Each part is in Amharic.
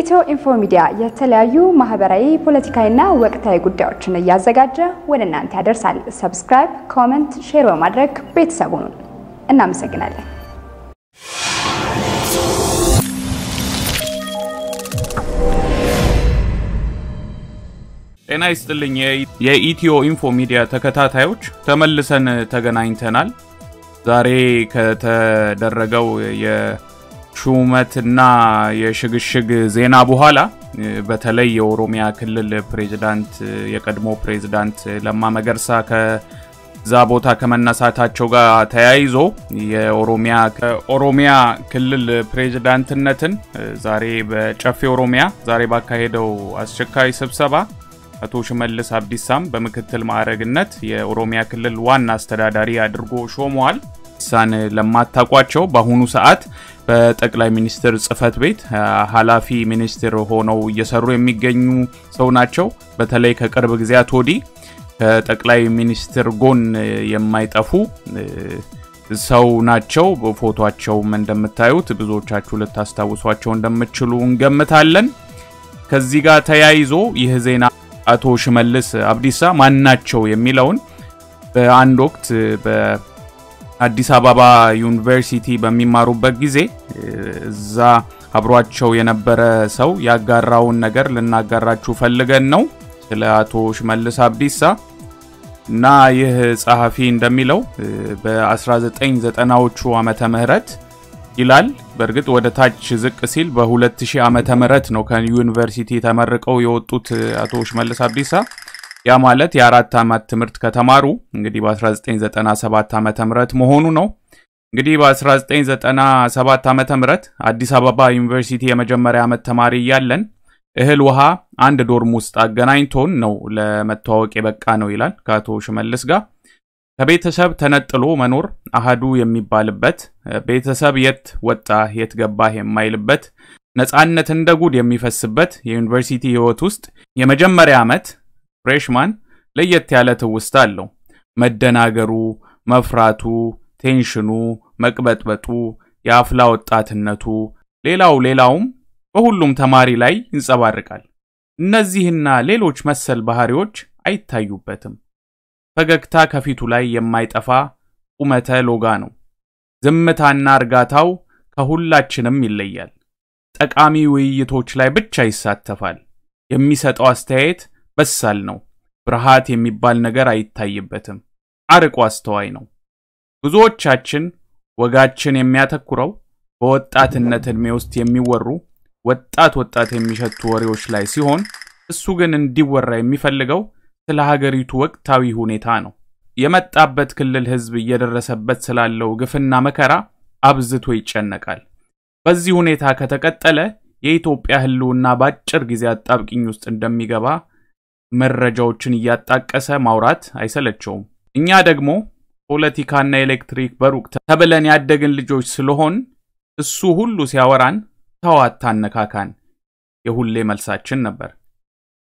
ኢትዮ ኢንፎ ሚዲያ የተለያዩ ማህበራዊ፣ ፖለቲካዊና ወቅታዊ ጉዳዮችን እያዘጋጀ ወደ እናንተ ያደርሳል። ሰብስክራይብ፣ ኮመንት፣ ሼር በማድረግ ቤተሰቡን እናመሰግናለን። ጤና ይስጥልኝ የኢትዮ ኢንፎ ሚዲያ ተከታታዮች፣ ተመልሰን ተገናኝተናል። ዛሬ ከተደረገው ሹመትና የሽግሽግ ዜና በኋላ በተለይ የኦሮሚያ ክልል ፕሬዚዳንት የቀድሞ ፕሬዚዳንት ለማ መገርሳ ከዛ ቦታ ከመነሳታቸው ጋር ተያይዞ የኦሮሚያ ክልል ፕሬዚዳንትነትን ዛሬ በጨፌ ኦሮሚያ ዛሬ ባካሄደው አስቸኳይ ስብሰባ አቶ ሽመልስ አብዲሳም በምክትል ማዕረግነት የኦሮሚያ ክልል ዋና አስተዳዳሪ አድርጎ ሾመዋል። ሳን ለማታቋቸው በአሁኑ ሰዓት በጠቅላይ ሚኒስትር ጽህፈት ቤት ኃላፊ ሚኒስትር ሆነው እየሰሩ የሚገኙ ሰው ናቸው። በተለይ ከቅርብ ጊዜያት ወዲህ ከጠቅላይ ሚኒስትር ጎን የማይጠፉ ሰው ናቸው። ፎቶቸውም እንደምታዩት ብዙዎቻችሁ ልታስታውሷቸው እንደምችሉ እንገምታለን። ከዚህ ጋር ተያይዞ ይህ ዜና አቶ ሽመልስ አብዲሳ ማን ናቸው የሚለውን በአንድ ወቅት አዲስ አበባ ዩኒቨርሲቲ በሚማሩበት ጊዜ እዛ አብሯቸው የነበረ ሰው ያጋራውን ነገር ልናጋራችሁ ፈልገን ነው ስለ አቶ ሽመልስ አብዲሳ እና ይህ ጸሐፊ እንደሚለው በ1990ዎቹ ዓመተ ምህረት ይላል። በእርግጥ ወደ ታች ዝቅ ሲል በ2000 ዓመተ ምህረት ነው ከዩኒቨርሲቲ ተመርቀው የወጡት አቶ ሽመልስ አብዲሳ ያ ማለት የአራት ዓመት ትምህርት ከተማሩ እንግዲህ በ1997 ዓ ም መሆኑ ነው። እንግዲህ በ1997 ዓመተ ምህረት አዲስ አበባ ዩኒቨርሲቲ የመጀመሪያ ዓመት ተማሪ እያለን እህል ውሃ አንድ ዶርም ውስጥ አገናኝቶን ነው ለመተዋወቅ የበቃ ነው ይላል ከአቶ ሽመልስ ጋር ከቤተሰብ ተነጥሎ መኖር አህዱ የሚባልበት ቤተሰብ የት ወጣ የት ገባህ የማይልበት ነፃነት እንደ ጉድ የሚፈስበት የዩኒቨርሲቲ ህይወት ውስጥ የመጀመሪያ ዓመት ፍሬሽማን ለየት ያለ ትውስታ አለው። መደናገሩ፣ መፍራቱ፣ ቴንሽኑ፣ መቅበጥበጡ፣ የአፍላ ወጣትነቱ፣ ሌላው ሌላውም በሁሉም ተማሪ ላይ ይንጸባርቃል። እነዚህና ሌሎች መሰል ባህሪዎች አይታዩበትም። ፈገግታ ከፊቱ ላይ የማይጠፋ ቁመተ ሎጋ ነው። ዝምታና እርጋታው ከሁላችንም ይለያል። ጠቃሚ ውይይቶች ላይ ብቻ ይሳተፋል። የሚሰጠው አስተያየት በሳል ነው። ፍርሃት የሚባል ነገር አይታይበትም። አርቆ አስተዋይ ነው። ብዙዎቻችን ወጋችን የሚያተኩረው በወጣትነት ዕድሜ ውስጥ የሚወሩ ወጣት ወጣት የሚሸቱ ወሬዎች ላይ ሲሆን እሱ ግን እንዲወራ የሚፈልገው ስለ ሀገሪቱ ወቅታዊ ሁኔታ ነው። የመጣበት ክልል ህዝብ እየደረሰበት ስላለው ግፍና መከራ አብዝቶ ይጨነቃል። በዚህ ሁኔታ ከተቀጠለ የኢትዮጵያ ህልውና በአጭር ጊዜ አጣብቂኝ ውስጥ እንደሚገባ መረጃዎችን እያጣቀሰ ማውራት አይሰለቸውም። እኛ ደግሞ ፖለቲካና ኤሌክትሪክ በሩቅ ተብለን ያደግን ልጆች ስለሆን እሱ ሁሉ ሲያወራን ተዋት አነካካን የሁሌ መልሳችን ነበር።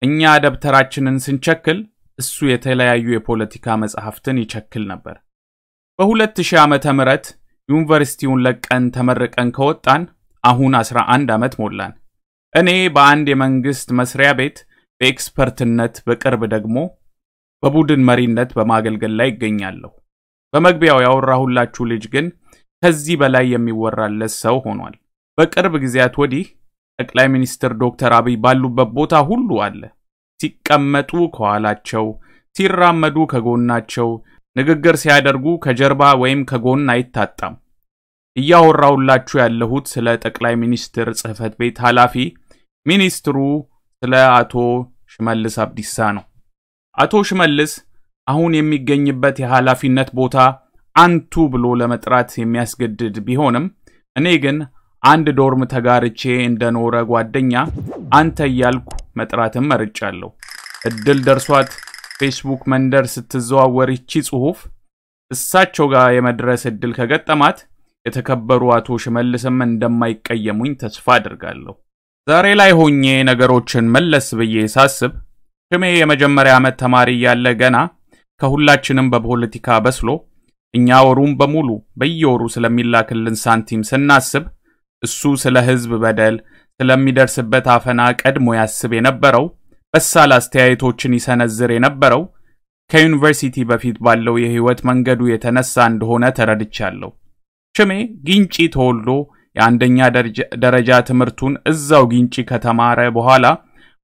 እኛ ደብተራችንን ስንቸክል እሱ የተለያዩ የፖለቲካ መጽሐፍትን ይቸክል ነበር። በ2000 ዓመተ ምህረት ዩኒቨርሲቲውን ለቀን ተመርቀን ከወጣን አሁን 11 ዓመት ሞላን። እኔ በአንድ የመንግስት መስሪያ ቤት በኤክስፐርትነት በቅርብ ደግሞ በቡድን መሪነት በማገልገል ላይ ይገኛለሁ። በመግቢያው ያወራሁላችሁ ልጅ ግን ከዚህ በላይ የሚወራለት ሰው ሆኗል። በቅርብ ጊዜያት ወዲህ ጠቅላይ ሚኒስትር ዶክተር አብይ ባሉበት ቦታ ሁሉ አለ። ሲቀመጡ ከኋላቸው፣ ሲራመዱ ከጎናቸው፣ ንግግር ሲያደርጉ ከጀርባ ወይም ከጎን አይታጣም። እያወራሁላችሁ ያለሁት ስለ ጠቅላይ ሚኒስትር ጽህፈት ቤት ኃላፊ ሚኒስትሩ ስለ አቶ ሽመልስ አብዲሳ ነው። አቶ ሽመልስ አሁን የሚገኝበት የኃላፊነት ቦታ አንቱ ብሎ ለመጥራት የሚያስገድድ ቢሆንም እኔ ግን አንድ ዶርም ተጋርቼ እንደኖረ ጓደኛ አንተ እያልኩ መጥራትም መርጫለሁ። እድል ደርሷት ፌስቡክ መንደር ስትዘዋወር ይቺ ጽሑፍ እሳቸው ጋር የመድረስ እድል ከገጠማት የተከበሩ አቶ ሽመልስም እንደማይቀየሙኝ ተስፋ አድርጋለሁ። ዛሬ ላይ ሆኜ ነገሮችን መለስ ብዬ ሳስብ ሽሜ የመጀመሪያ ዓመት ተማሪ እያለ ገና ከሁላችንም በፖለቲካ በስሎ እኛ ወሩን በሙሉ በየወሩ ስለሚላክልን ሳንቲም ስናስብ እሱ ስለ ሕዝብ በደል ስለሚደርስበት አፈና ቀድሞ ያስብ የነበረው በሳል አስተያየቶችን ይሰነዝር የነበረው ከዩኒቨርሲቲ በፊት ባለው የህይወት መንገዱ የተነሳ እንደሆነ ተረድቻለሁ። ሽሜ ግንጪ ተወልዶ የአንደኛ ደረጃ ትምህርቱን እዛው ጊንጪ ከተማረ በኋላ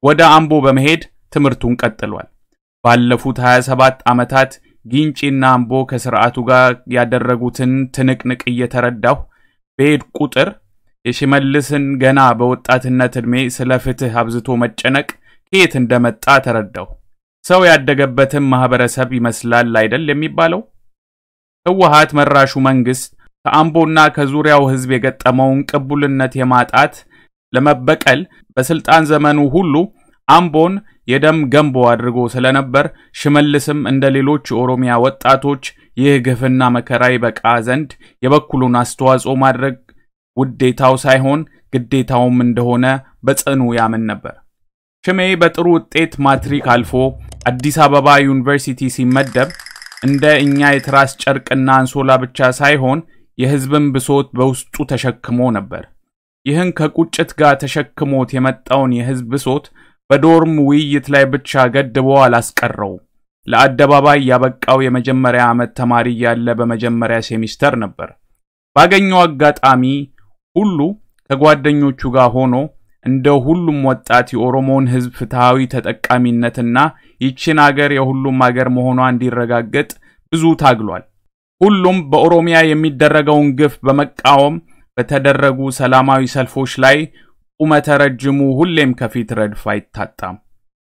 ወደ አምቦ በመሄድ ትምህርቱን ቀጥሏል። ባለፉት 27 ዓመታት ጊንጪና አምቦ ከስርዓቱ ጋር ያደረጉትን ትንቅንቅ እየተረዳሁ በሄድ ቁጥር የሽመልስን ገና በወጣትነት ዕድሜ ስለ ፍትህ አብዝቶ መጨነቅ ከየት እንደመጣ ተረዳሁ። ሰው ያደገበትን ማህበረሰብ ይመስላል አይደል የሚባለው? ህወሓት መራሹ መንግስት ከአምቦና ከዙሪያው ህዝብ የገጠመውን ቅቡልነት የማጣት ለመበቀል በስልጣን ዘመኑ ሁሉ አምቦን የደም ገንቦ አድርጎ ስለነበር ሽመልስም እንደ ሌሎች የኦሮሚያ ወጣቶች ይህ ግፍና መከራ ይበቃ ዘንድ የበኩሉን አስተዋጽኦ ማድረግ ውዴታው ሳይሆን ግዴታውም እንደሆነ በጽኑ ያምን ነበር። ሽሜ በጥሩ ውጤት ማትሪክ አልፎ አዲስ አበባ ዩኒቨርሲቲ ሲመደብ እንደ እኛ የትራስ ጨርቅና አንሶላ ብቻ ሳይሆን የሕዝብን ብሶት በውስጡ ተሸክሞ ነበር። ይህን ከቁጭት ጋር ተሸክሞት የመጣውን የሕዝብ ብሶት በዶርም ውይይት ላይ ብቻ ገድቦ አላስቀረው። ለአደባባይ ያበቃው የመጀመሪያ ዓመት ተማሪ ያለ በመጀመሪያ ሴሚስተር ነበር። ባገኘው አጋጣሚ ሁሉ ከጓደኞቹ ጋር ሆኖ እንደ ሁሉም ወጣት የኦሮሞውን ሕዝብ ፍትሃዊ ተጠቃሚነትና ይችን አገር የሁሉም አገር መሆኗ እንዲረጋገጥ ብዙ ታግሏል። ሁሉም በኦሮሚያ የሚደረገውን ግፍ በመቃወም በተደረጉ ሰላማዊ ሰልፎች ላይ ቁመተ ረጅሙ ሁሌም ከፊት ረድፍ አይታጣም።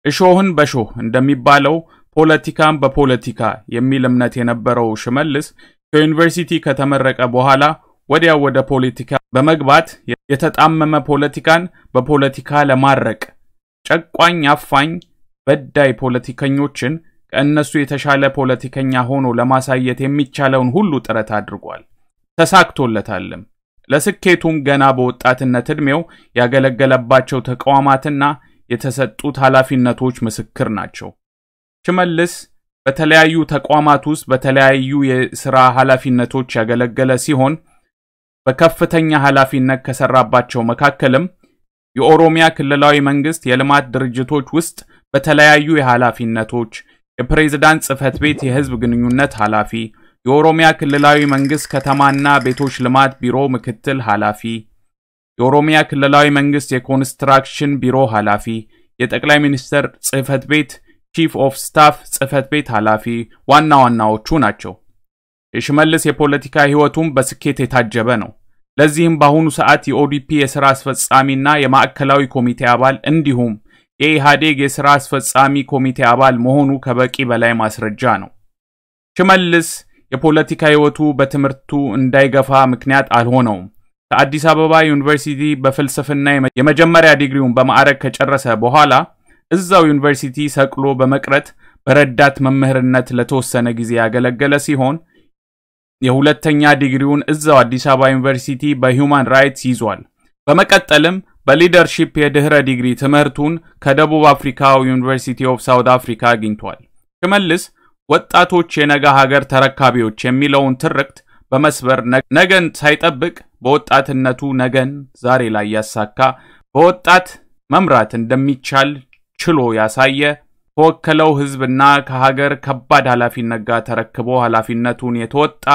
እሾህን በሾህ እንደሚባለው ፖለቲካን በፖለቲካ የሚል እምነት የነበረው ሽመልስ ከዩኒቨርሲቲ ከተመረቀ በኋላ ወዲያው ወደ ፖለቲካ በመግባት የተጣመመ ፖለቲካን በፖለቲካ ለማረቅ ጨቋኝ፣ አፋኝ፣ በዳይ ፖለቲከኞችን ከእነሱ የተሻለ ፖለቲከኛ ሆኖ ለማሳየት የሚቻለውን ሁሉ ጥረት አድርጓል። ተሳክቶለታልም። ለስኬቱም ገና በወጣትነት ዕድሜው ያገለገለባቸው ተቋማትና የተሰጡት ኃላፊነቶች ምስክር ናቸው። ሽመልስ በተለያዩ ተቋማት ውስጥ በተለያዩ የሥራ ኃላፊነቶች ያገለገለ ሲሆን በከፍተኛ ኃላፊነት ከሰራባቸው መካከልም የኦሮሚያ ክልላዊ መንግስት የልማት ድርጅቶች ውስጥ በተለያዩ የኃላፊነቶች የፕሬዝዳንት ጽህፈት ቤት የህዝብ ግንኙነት ኃላፊ፣ የኦሮሚያ ክልላዊ መንግስት ከተማና ቤቶች ልማት ቢሮ ምክትል ኃላፊ፣ የኦሮሚያ ክልላዊ መንግስት የኮንስትራክሽን ቢሮ ኃላፊ፣ የጠቅላይ ሚኒስትር ጽህፈት ቤት ቺፍ ኦፍ ስታፍ ጽህፈት ቤት ኃላፊ ዋና ዋናዎቹ ናቸው። የሽመልስ የፖለቲካ ህይወቱም በስኬት የታጀበ ነው። ለዚህም በአሁኑ ሰዓት የኦዲፒ የሥራ አስፈጻሚና የማዕከላዊ ኮሚቴ አባል እንዲሁም የኢህአዴግ የሥራ አስፈጻሚ ኮሚቴ አባል መሆኑ ከበቂ በላይ ማስረጃ ነው። ሽመልስ የፖለቲካ ሕይወቱ በትምህርቱ እንዳይገፋ ምክንያት አልሆነውም። ከአዲስ አበባ ዩኒቨርሲቲ በፍልስፍና የመጀመሪያ ዲግሪውን በማዕረግ ከጨረሰ በኋላ እዛው ዩኒቨርሲቲ ሰቅሎ በመቅረት በረዳት መምህርነት ለተወሰነ ጊዜ ያገለገለ ሲሆን የሁለተኛ ዲግሪውን እዛው አዲስ አበባ ዩኒቨርሲቲ በሂውማን ራይትስ ይዟል። በመቀጠልም በሊደርሺፕ የድኅረ ዲግሪ ትምህርቱን ከደቡብ አፍሪካ ዩኒቨርሲቲ ኦፍ ሳውት አፍሪካ አግኝቷል። ሽመልስ ወጣቶች የነገ ሀገር ተረካቢዎች የሚለውን ትርክት በመስበር ነገን ሳይጠብቅ በወጣትነቱ ነገን ዛሬ ላይ ያሳካ በወጣት መምራት እንደሚቻል ችሎ ያሳየ ከወከለው ሕዝብና ከሀገር ከባድ ኃላፊነት ጋር ተረክቦ ኃላፊነቱን የተወጣ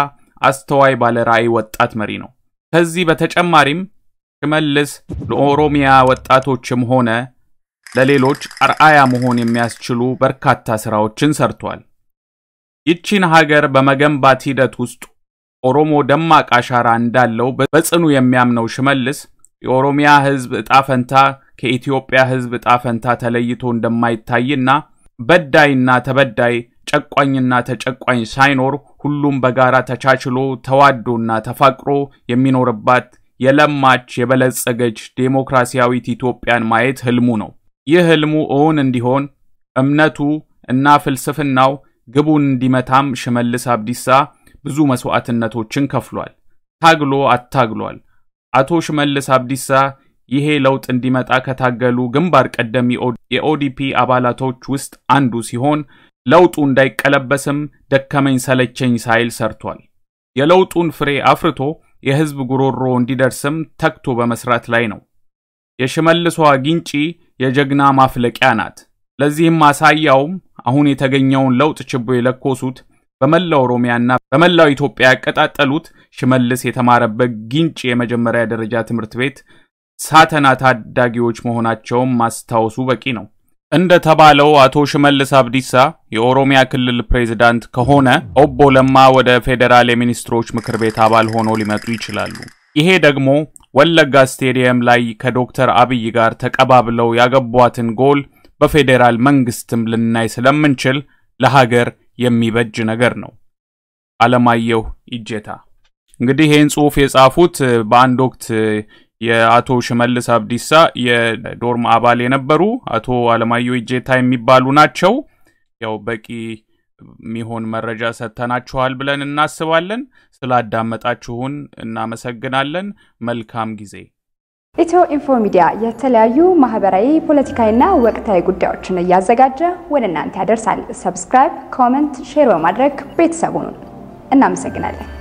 አስተዋይ ባለ ራዕይ ወጣት መሪ ነው። ከዚህ በተጨማሪም ሽመልስ ለኦሮሚያ ወጣቶችም ሆነ ለሌሎች አርአያ መሆን የሚያስችሉ በርካታ ስራዎችን ሰርቷል። ይቺን ሀገር በመገንባት ሂደት ውስጥ ኦሮሞ ደማቅ አሻራ እንዳለው በጽኑ የሚያምነው ሽመልስ የኦሮሚያ ህዝብ ዕጣ ፈንታ ከኢትዮጵያ ህዝብ ዕጣ ፈንታ ተለይቶ እንደማይታይና በዳይና ተበዳይ፣ ጨቋኝና ተጨቋኝ ሳይኖር ሁሉም በጋራ ተቻችሎ ተዋዶና ተፋቅሮ የሚኖርባት የለማች የበለጸገች ዴሞክራሲያዊት ኢትዮጵያን ማየት ህልሙ ነው። ይህ ህልሙ እውን እንዲሆን እምነቱ እና ፍልስፍናው ግቡን እንዲመታም ሽመልስ አብዲሳ ብዙ መስዋዕትነቶችን ከፍሏል። ታግሎ አታግሏል። አቶ ሽመልስ አብዲሳ ይሄ ለውጥ እንዲመጣ ከታገሉ ግንባር ቀደም የኦዲፒ አባላቶች ውስጥ አንዱ ሲሆን ለውጡ እንዳይቀለበስም ደከመኝ ሰለቸኝ ሳይል ሰርቷል። የለውጡን ፍሬ አፍርቶ የህዝብ ጉሮሮ እንዲደርስም ተግቶ በመስራት ላይ ነው። የሽመልሷ ጊንጪ የጀግና ማፍለቂያ ናት። ለዚህም ማሳያውም አሁን የተገኘውን ለውጥ ችቦ የለኮሱት በመላው ኦሮሚያና በመላው ኢትዮጵያ ያቀጣጠሉት ሽመልስ የተማረበት ጊንጪ የመጀመሪያ ደረጃ ትምህርት ቤት ሳተና ታዳጊዎች መሆናቸውን ማስታወሱ በቂ ነው። እንደ ተባለው አቶ ሽመልስ አብዲሳ የኦሮሚያ ክልል ፕሬዝዳንት ከሆነ ኦቦ ለማ ወደ ፌዴራል የሚኒስትሮች ምክር ቤት አባል ሆኖ ሊመጡ ይችላሉ። ይሄ ደግሞ ወለጋ ስቴዲየም ላይ ከዶክተር አብይ ጋር ተቀባብለው ያገቧትን ጎል በፌዴራል መንግስትም ልናይ ስለምንችል ለሀገር የሚበጅ ነገር ነው። አለማየሁ ኢጄታ እንግዲህ ይህን ጽሁፍ የጻፉት በአንድ ወቅት የአቶ ሽመልስ አብዲሳ የዶርም አባል የነበሩ አቶ አለማየሁ እጄታ የሚባሉ ናቸው። ያው በቂ የሚሆን መረጃ ሰጥተናችኋል ብለን እናስባለን። ስላዳመጣችሁን እናመሰግናለን። መልካም ጊዜ። ኢትዮ ኢንፎ ሚዲያ የተለያዩ ማህበራዊ፣ ፖለቲካዊና ወቅታዊ ጉዳዮችን እያዘጋጀ ወደ እናንተ ያደርሳል። ሰብስክራይብ፣ ኮመንት፣ ሼር በማድረግ ቤተሰቡን እናመሰግናለን።